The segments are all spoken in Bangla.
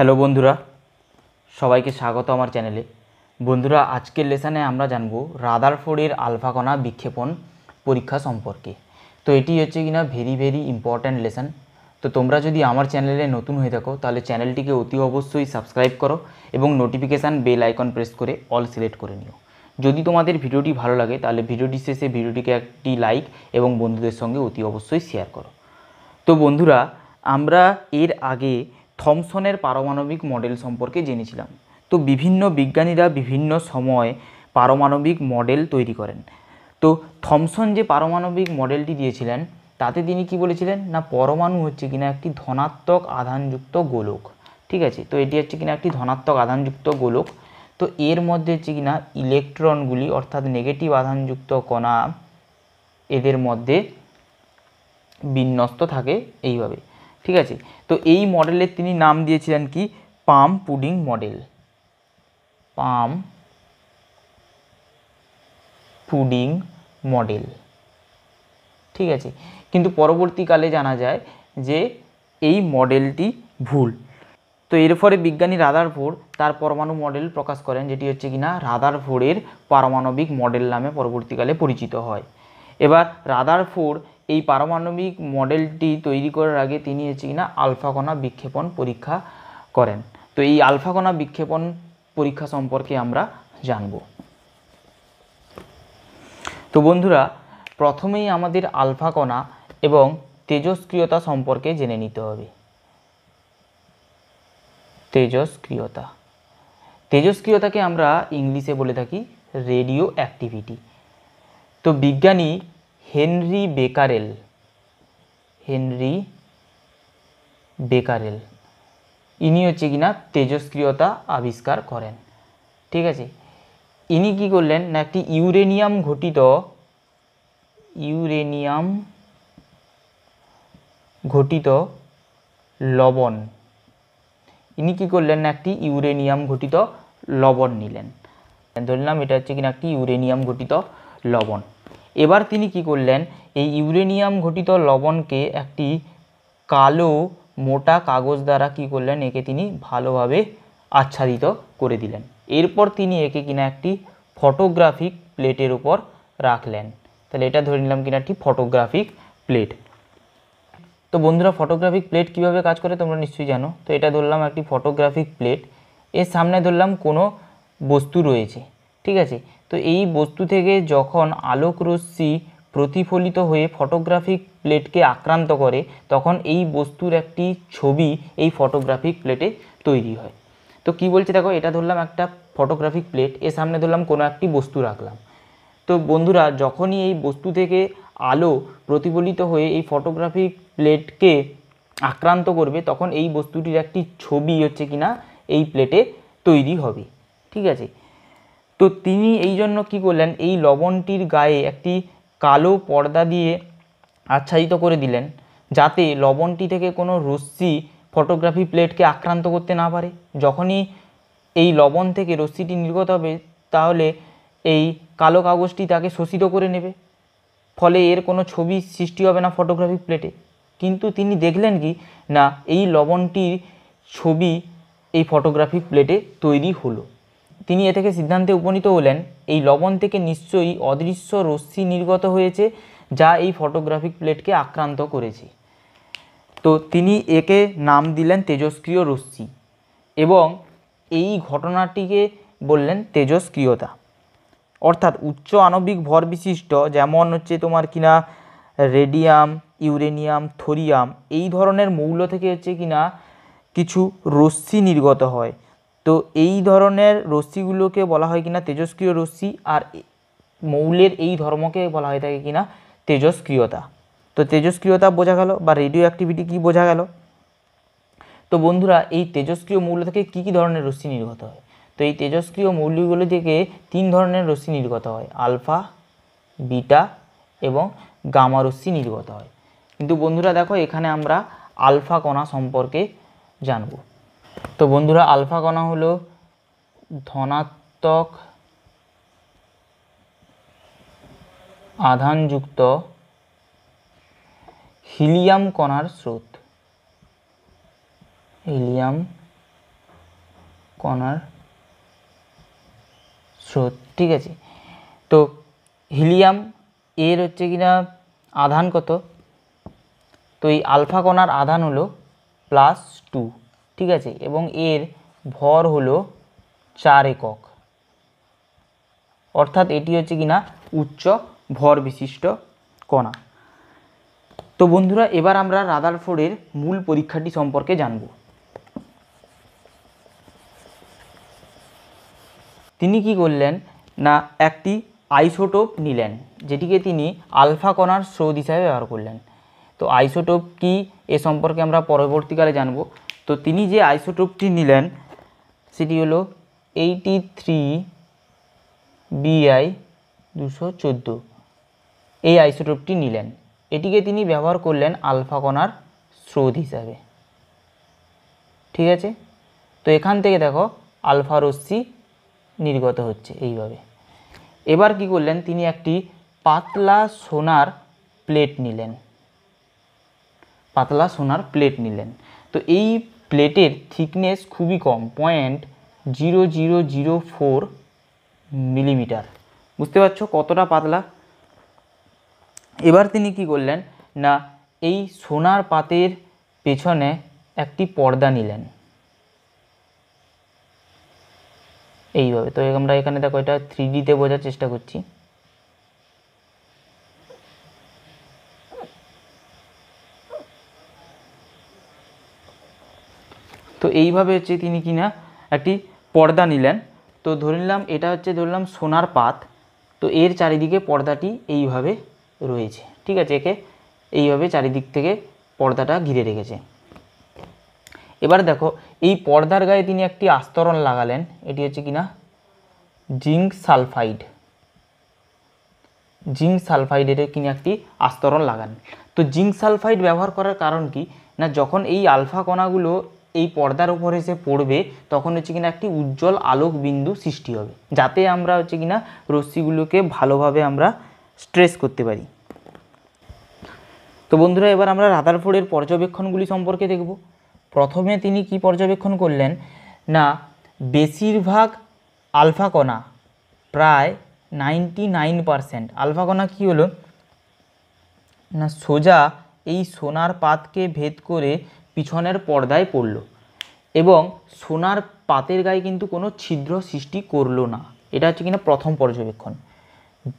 হ্যালো বন্ধুরা সবাইকে স্বাগত আমার চ্যানেলে বন্ধুরা আজকের লেসানে আমরা জানব রাদারফোর্ডের আলফাকণা বিক্ষেপণ পরীক্ষা সম্পর্কে তো এটি হচ্ছে কিনা ভেরি ভেরি ইম্পর্ট্যান্ট লেসান তো তোমরা যদি আমার চ্যানেলে নতুন হয়ে থাকো তাহলে চ্যানেলটিকে অতি অবশ্যই সাবস্ক্রাইব করো এবং নোটিফিকেশান বেল আইকন প্রেস করে অল সিলেক্ট করে নিও যদি তোমাদের ভিডিওটি ভালো লাগে তাহলে ভিডিওটি শেষে ভিডিওটিকে একটি লাইক এবং বন্ধুদের সঙ্গে অতি অবশ্যই শেয়ার করো তো বন্ধুরা আমরা এর আগে থমসনের পারমাণবিক মডেল সম্পর্কে জেনেছিলাম তো বিভিন্ন বিজ্ঞানীরা বিভিন্ন সময় পারমাণবিক মডেল তৈরি করেন তো থমসন যে পারমাণবিক মডেলটি দিয়েছিলেন তাতে তিনি কি বলেছিলেন না পরমাণু হচ্ছে কিনা একটি ধনাত্মক আধানযুক্ত গোলক ঠিক আছে তো এটি হচ্ছে কিনা একটি ধনাত্মক আধানযুক্ত গোলক তো এর মধ্যে হচ্ছে কিনা ইলেকট্রনগুলি অর্থাৎ নেগেটিভ আধানযুক্ত কণা এদের মধ্যে বিন্যস্ত থাকে এইভাবে ঠিক আছে তো এই মডেলের তিনি নাম দিয়েছিলেন কি plum pudding model plum pudding model ঠিক আছে কিন্তু পরবর্তীকালে জানা যায় যে এই মডেলটি ভুল তো এর ফলে বিজ্ঞানী রাদারফোর্ড তার পরমাণু মডেল প্রকাশ করেন যেটি হচ্ছে কিনা রাদারফোর্ডের পারমাণবিক মডেল নামে পরবর্তীকালে পরিচিত হয় এবার ফোর এই পারমাণবিক মডেলটি তৈরি করার আগে তিনি হচ্ছে কিনা আলফাকণা বিক্ষেপণ পরীক্ষা করেন তো এই আলফা কণা বিক্ষেপণ পরীক্ষা সম্পর্কে আমরা জানব তো বন্ধুরা প্রথমেই আমাদের আলফাকণা এবং তেজস্ক্রিয়তা সম্পর্কে জেনে নিতে হবে তেজস্ক্রিয়তা তেজস্ক্রিয়তাকে আমরা ইংলিশে বলে থাকি রেডিও অ্যাক্টিভিটি তো বিজ্ঞানী হেনরি বেকারেল হেনরি বেকারেল ইনি হচ্ছে কিনা তেজস্ক্রিয়তা আবিষ্কার করেন ঠিক আছে ইনি কি করলেন না একটি ইউরেনিয়াম ঘটিত ইউরেনিয়াম ঘটিত লবণ ইনি কি করলেন না একটি ইউরেনিয়াম ঘটিত লবণ নিলেন ধরলাম এটা হচ্ছে কিনা একটি ইউরেনিয়াম ঘটিত লবণ এবার তিনি কি করলেন এই ইউরেনিয়াম ঘটিত লবণকে একটি কালো মোটা কাগজ দ্বারা কি করলেন একে তিনি ভালোভাবে আচ্ছাদিত করে দিলেন এরপর তিনি একে কিনা একটি ফটোগ্রাফিক প্লেটের উপর রাখলেন তাহলে এটা ধরে নিলাম কিনা একটি ফটোগ্রাফিক প্লেট তো বন্ধুরা ফটোগ্রাফিক প্লেট কিভাবে কাজ করে তোমরা নিশ্চয়ই জানো তো এটা ধরলাম একটি ফটোগ্রাফিক প্লেট এর সামনে ধরলাম কোনো বস্তু রয়েছে ঠিক আছে তো এই বস্তু থেকে যখন আলোক রশ্মি প্রতিফলিত হয়ে ফটোগ্রাফিক প্লেটকে আক্রান্ত করে তখন এই বস্তুর একটি ছবি এই ফটোগ্রাফিক প্লেটে তৈরি হয় তো কি বলছে দেখো এটা ধরলাম একটা ফটোগ্রাফিক প্লেট এর সামনে ধরলাম কোনো একটি বস্তু রাখলাম তো বন্ধুরা যখনই এই বস্তু থেকে আলো প্রতিফলিত হয়ে এই ফটোগ্রাফিক প্লেটকে আক্রান্ত করবে তখন এই বস্তুটির একটি ছবি হচ্ছে কিনা এই প্লেটে তৈরি হবে ঠিক আছে তো তিনি এই জন্য কী করলেন এই লবণটির গায়ে একটি কালো পর্দা দিয়ে আচ্ছাদিত করে দিলেন যাতে লবণটি থেকে কোনো রশ্মি ফটোগ্রাফি প্লেটকে আক্রান্ত করতে না পারে যখনই এই লবণ থেকে রশ্মিটি নির্গত হবে তাহলে এই কালো কাগজটি তাকে শোষিত করে নেবে ফলে এর কোনো ছবি সৃষ্টি হবে না ফটোগ্রাফি প্লেটে কিন্তু তিনি দেখলেন কি না এই লবণটির ছবি এই ফটোগ্রাফি প্লেটে তৈরি হলো তিনি এ থেকে সিদ্ধান্তে উপনীত হলেন এই লবণ থেকে নিশ্চয়ই অদৃশ্য রশ্মি নির্গত হয়েছে যা এই ফটোগ্রাফিক প্লেটকে আক্রান্ত করেছে তো তিনি একে নাম দিলেন তেজস্ক্রিয় রশ্মি এবং এই ঘটনাটিকে বললেন তেজস্ক্রিয়তা অর্থাৎ উচ্চ আণবিক ভর বিশিষ্ট যেমন হচ্ছে তোমার কিনা রেডিয়াম ইউরেনিয়াম থোরিয়াম এই ধরনের মৌল থেকে হচ্ছে কিনা কিছু রশ্মি নির্গত হয় তো এই ধরনের রশ্মিগুলোকে বলা হয় কিনা তেজস্ক্রিয় রশ্মি আর মৌলের এই ধর্মকে বলা হয়ে থাকে কিনা তেজস্ক্রিয়তা তো তেজস্ক্রিয়তা বোঝা গেল বা রেডিও অ্যাক্টিভিটি কী বোঝা গেল তো বন্ধুরা এই তেজস্ক্রিয় মৌল থেকে কী কী ধরনের রশ্মি নির্গত হয় তো এই তেজস্ক্রিয় মৌলগুলো থেকে তিন ধরনের রশ্মি নির্গত হয় আলফা বিটা এবং গামা রশ্মি নির্গত হয় কিন্তু বন্ধুরা দেখো এখানে আমরা আলফা কণা সম্পর্কে জানবো তো বন্ধুরা আলফা কণা হল ধনাত্মক আধানযুক্ত হিলিয়াম কণার স্রোত হিলিয়াম কণার স্রোত ঠিক আছে তো হিলিয়াম এর হচ্ছে কিনা আধান কত তো এই আলফা কণার আধান হলো প্লাস টু ঠিক আছে এবং এর ভর হলো চার একক অর্থাৎ এটি হচ্ছে কিনা উচ্চ ভর বিশিষ্ট কণা তো বন্ধুরা এবার আমরা রাদারফোর্ডের মূল পরীক্ষাটি সম্পর্কে জানব তিনি কি করলেন না একটি আইসোটোপ নিলেন যেটিকে তিনি আলফা কণার স্রোত হিসাবে ব্যবহার করলেন তো আইসোটোপ কি এ সম্পর্কে আমরা পরবর্তীকালে জানবো তো তিনি যে আইসোটোপটি নিলেন সেটি হলো এইটি থ্রি বিআই দুশো চোদ্দো এই আইসোটোপটি নিলেন এটিকে তিনি ব্যবহার করলেন আলফা কণার স্রোত হিসাবে ঠিক আছে তো এখান থেকে দেখো আলফা রশ্মি নির্গত হচ্ছে এইভাবে এবার কি করলেন তিনি একটি পাতলা সোনার প্লেট নিলেন পাতলা সোনার প্লেট নিলেন তো এই প্লেটের থিকনেস খুবই কম point zero zero zero four millimetre বুঝতে পারছো কতটা পাতলা এবার তিনি কি করলেন না এই সোনার পাতের পেছনে একটি পর্দা নিলেন এইভাবে তো আমরা এখানে দেখো এটা থ্রি ডিতে বোঝার চেষ্টা করছি তো এইভাবে হচ্ছে তিনি কিনা একটি পর্দা নিলেন তো ধরে নিলাম এটা হচ্ছে ধরলাম সোনার পাত তো এর চারিদিকে পর্দাটি এইভাবে রয়েছে ঠিক আছে একে এইভাবে চারিদিক থেকে পর্দাটা ঘিরে রেখেছে এবার দেখো এই পর্দার গায়ে তিনি একটি আস্তরণ লাগালেন এটি হচ্ছে কিনা জিঙ্ক সালফাইড জিঙ্ক সালফাইডের কিনে একটি আস্তরণ লাগান তো জিঙ্ক সালফাইড ব্যবহার করার কারণ কি না যখন এই আলফা কণাগুলো এই পর্দার ওপরে এসে পড়বে তখন হচ্ছে কিনা একটি উজ্জ্বল আলোক বিন্দু সৃষ্টি হবে যাতে আমরা হচ্ছে কিনা রশ্মিগুলোকে ভালোভাবে আমরা স্ট্রেস করতে পারি তো বন্ধুরা এবার আমরা রাদারফোর্ডের পর্যবেক্ষণগুলি সম্পর্কে দেখব প্রথমে তিনি কি পর্যবেক্ষণ করলেন না বেশিরভাগ আলফা কণা প্রায় নাইনটি নাইন পারসেন্ট আলফা কণা কী হলো না সোজা এই সোনার পাতকে ভেদ করে পিছনের পর্দায় পড়ল এবং সোনার পাতের গায়ে কিন্তু কোনো ছিদ্র সৃষ্টি করলো না এটা হচ্ছে কিনা প্রথম পর্যবেক্ষণ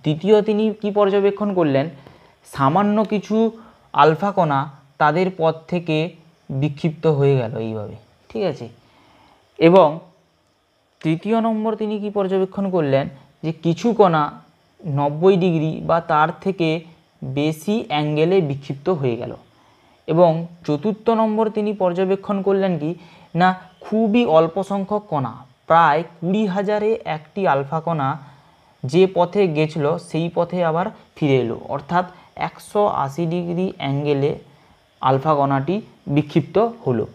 দ্বিতীয় তিনি কি পর্যবেক্ষণ করলেন সামান্য কিছু আলফা কণা তাদের পথ থেকে বিক্ষিপ্ত হয়ে গেল এইভাবে ঠিক আছে এবং তৃতীয় নম্বর তিনি কি পর্যবেক্ষণ করলেন যে কিছু কণা নব্বই ডিগ্রি বা তার থেকে বেশি অ্যাঙ্গেলে বিক্ষিপ্ত হয়ে গেল এবং চতুর্থ নম্বর তিনি পর্যবেক্ষণ করলেন কি না খুবই অল্প সংখ্যক কণা প্রায় কুড়ি হাজারে একটি আলফা কণা যে পথে গেছিল সেই পথে আবার ফিরে এলো অর্থাৎ একশো আশি ডিগ্রি অ্যাঙ্গেলে আলফা কণাটি বিক্ষিপ্ত হলো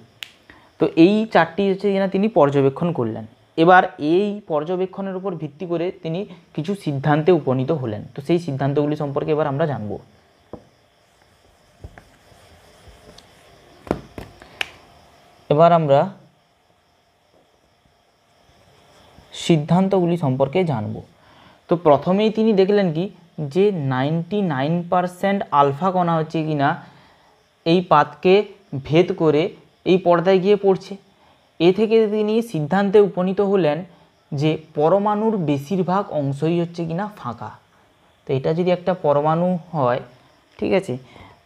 তো এই চারটি হচ্ছে কিনা তিনি পর্যবেক্ষণ করলেন এবার এই পর্যবেক্ষণের উপর ভিত্তি করে তিনি কিছু সিদ্ধান্তে উপনীত হলেন তো সেই সিদ্ধান্তগুলি সম্পর্কে এবার আমরা জানবো এবার আমরা সিদ্ধান্তগুলি সম্পর্কে জানব তো প্রথমেই তিনি দেখলেন কি যে নাইনটি নাইন পারসেন্ট আলফা কণা হচ্ছে কি না এই পাতকে ভেদ করে এই পর্দায় গিয়ে পড়ছে এ থেকে তিনি সিদ্ধান্তে উপনীত হলেন যে পরমাণুর বেশিরভাগ অংশই হচ্ছে কিনা ফাঁকা তো এটা যদি একটা পরমাণু হয় ঠিক আছে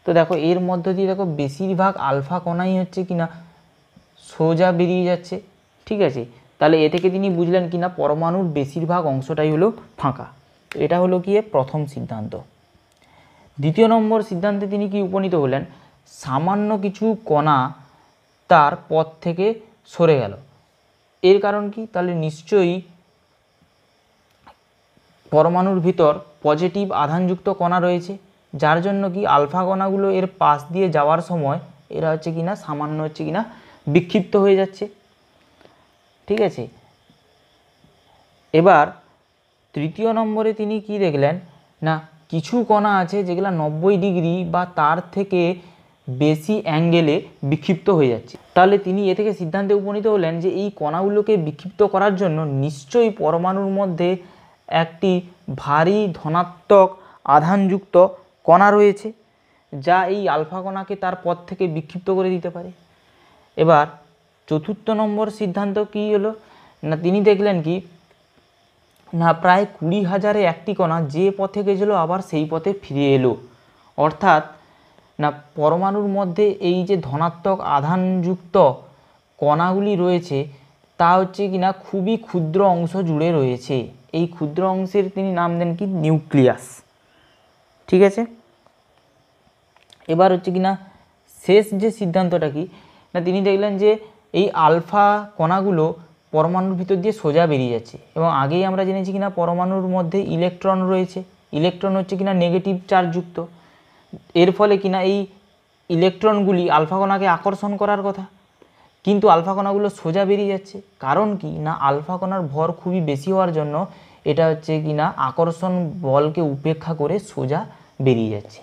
তো দেখো এর মধ্য দিয়ে দেখো বেশিরভাগ আলফা কণাই হচ্ছে কিনা সোজা বেরিয়ে যাচ্ছে ঠিক আছে তাহলে এ থেকে তিনি বুঝলেন কি না পরমাণুর বেশিরভাগ অংশটাই হলো ফাঁকা এটা হলো কি প্রথম সিদ্ধান্ত দ্বিতীয় নম্বর সিদ্ধান্তে তিনি কি উপনীত হলেন সামান্য কিছু কণা তার পথ থেকে সরে গেল এর কারণ কি তাহলে নিশ্চয়ই পরমাণুর ভিতর পজিটিভ আধানযুক্ত কণা রয়েছে যার জন্য কি আলফা কণাগুলো এর পাশ দিয়ে যাওয়ার সময় এরা হচ্ছে কি না সামান্য হচ্ছে কি না বিক্ষিপ্ত হয়ে যাচ্ছে ঠিক আছে এবার তৃতীয় নম্বরে তিনি কি দেখলেন না কিছু কণা আছে যেগুলো নব্বই ডিগ্রি বা তার থেকে বেশি অ্যাঙ্গেলে বিক্ষিপ্ত হয়ে যাচ্ছে তাহলে তিনি এ থেকে সিদ্ধান্তে উপনীত হলেন যে এই কণাগুলোকে বিক্ষিপ্ত করার জন্য নিশ্চয়ই পরমাণুর মধ্যে একটি ভারী ধনাত্মক আধানযুক্ত কণা রয়েছে যা এই আলফা কণাকে তার পথ থেকে বিক্ষিপ্ত করে দিতে পারে এবার চতুর্থ নম্বর সিদ্ধান্ত কি হলো না তিনি দেখলেন কি না প্রায় কুড়ি হাজারে একটি কণা যে পথে গেছিলো আবার সেই পথে ফিরে এলো অর্থাৎ না পরমাণুর মধ্যে এই যে ধনাত্মক আধানযুক্ত কণাগুলি রয়েছে তা হচ্ছে কি না খুবই ক্ষুদ্র অংশ জুড়ে রয়েছে এই ক্ষুদ্র অংশের তিনি নাম দেন কি নিউক্লিয়াস ঠিক আছে এবার হচ্ছে কি না শেষ যে সিদ্ধান্তটা কি না তিনি দেখলেন যে এই আলফা কণাগুলো পরমাণুর ভিতর দিয়ে সোজা বেরিয়ে যাচ্ছে এবং আগেই আমরা জেনেছি কিনা পরমাণুর মধ্যে ইলেকট্রন রয়েছে ইলেকট্রন হচ্ছে কিনা নেগেটিভ চার্জযুক্ত এর ফলে কিনা এই ইলেকট্রনগুলি আলফা কণাকে আকর্ষণ করার কথা কিন্তু আলফা কণাগুলো সোজা বেরিয়ে যাচ্ছে কারণ কি না আলফা কণার ভর খুবই বেশি হওয়ার জন্য এটা হচ্ছে কি না আকর্ষণ বলকে উপেক্ষা করে সোজা বেরিয়ে যাচ্ছে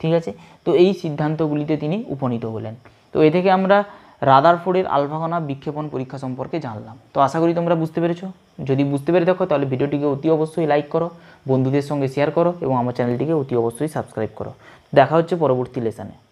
ঠিক আছে তো এই সিদ্ধান্তগুলিতে তিনি উপনীত হলেন তো এ থেকে আমরা রাদারফোর্ডের আলফাগোনা বিক্ষেপণ পরীক্ষা সম্পর্কে জানলাম তো আশা করি তোমরা বুঝতে পেরেছো যদি বুঝতে পেরে থাকো তাহলে ভিডিওটিকে অতি অবশ্যই লাইক করো বন্ধুদের সঙ্গে শেয়ার করো এবং আমার চ্যানেলটিকে অতি অবশ্যই সাবস্ক্রাইব করো দেখা হচ্ছে পরবর্তী লেসানে